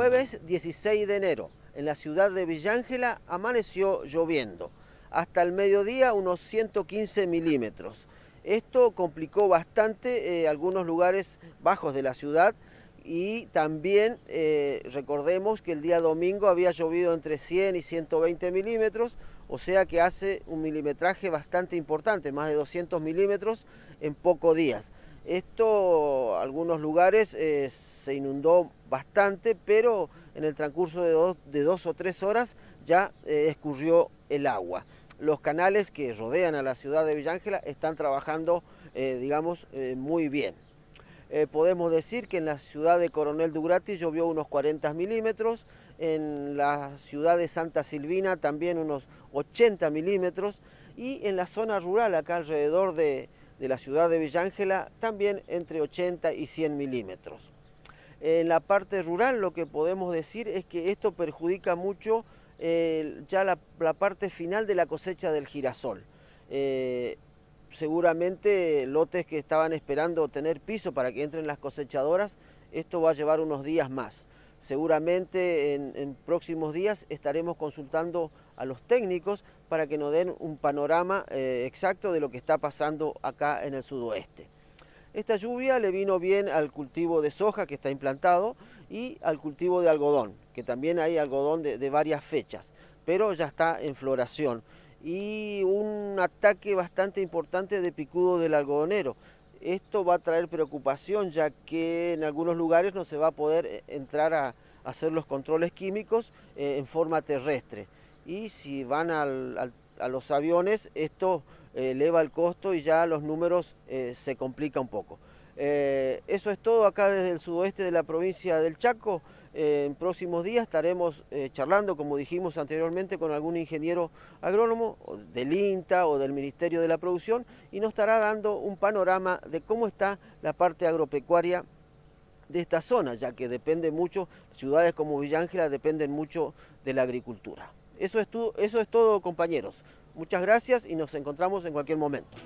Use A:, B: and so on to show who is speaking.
A: jueves 16 de enero, en la ciudad de Villángela, amaneció lloviendo. Hasta el mediodía unos 115 milímetros. Esto complicó bastante eh, algunos lugares bajos de la ciudad y también eh, recordemos que el día domingo había llovido entre 100 y 120 milímetros, o sea que hace un milimetraje bastante importante, más de 200 milímetros en pocos días. Esto, algunos lugares eh, se inundó bastante, pero en el transcurso de dos, de o tres horas ya eh, escurrió el agua. Los canales que rodean a la ciudad de Villángela están trabajando, eh, digamos, muy bien. podemos decir que en la ciudad de Coronel Dugrati llovió unos 40 milímetros, en la ciudad de Santa Silvina también unos 80 milímetros y en la zona rural, acá alrededor de, de la ciudad de Villángela, también entre 80 y 100 milímetros. En la parte rural lo que podemos decir es que esto perjudica mucho eh, ya la, parte final de la cosecha del girasol. Eh, seguramente lotes que estaban esperando tener piso para que entren las cosechadoras, esto va a llevar unos días más. Seguramente en, próximos días estaremos consultando a los técnicos para que nos den un panorama eh, exacto de lo que está pasando acá en el sudoeste. Esta lluvia le vino bien al cultivo de soja que está implantado y al cultivo de algodón, que también hay algodón de varias fechas, pero ya está en floración. Y un ataque bastante importante de picudo del algodonero, esto va a traer preocupación ya que en algunos lugares no se va a poder eh, entrar a hacer los controles químicos eh, en forma terrestre. Y si van al, a los aviones, esto eh, eleva el costo y ya los números se complica un poco. Eh, eso es todo acá desde el sudoeste de la provincia del Chaco. Eh, en próximos días estaremos eh, charlando, como dijimos anteriormente, con algún ingeniero agrónomo del INTA o del Ministerio de la Producción y nos estará dando un panorama de cómo está la parte agropecuaria de esta zona, ya que depende mucho, ciudades como Villángela dependen mucho de la agricultura. eso es todo, compañeros. Muchas gracias y nos encontramos en cualquier momento.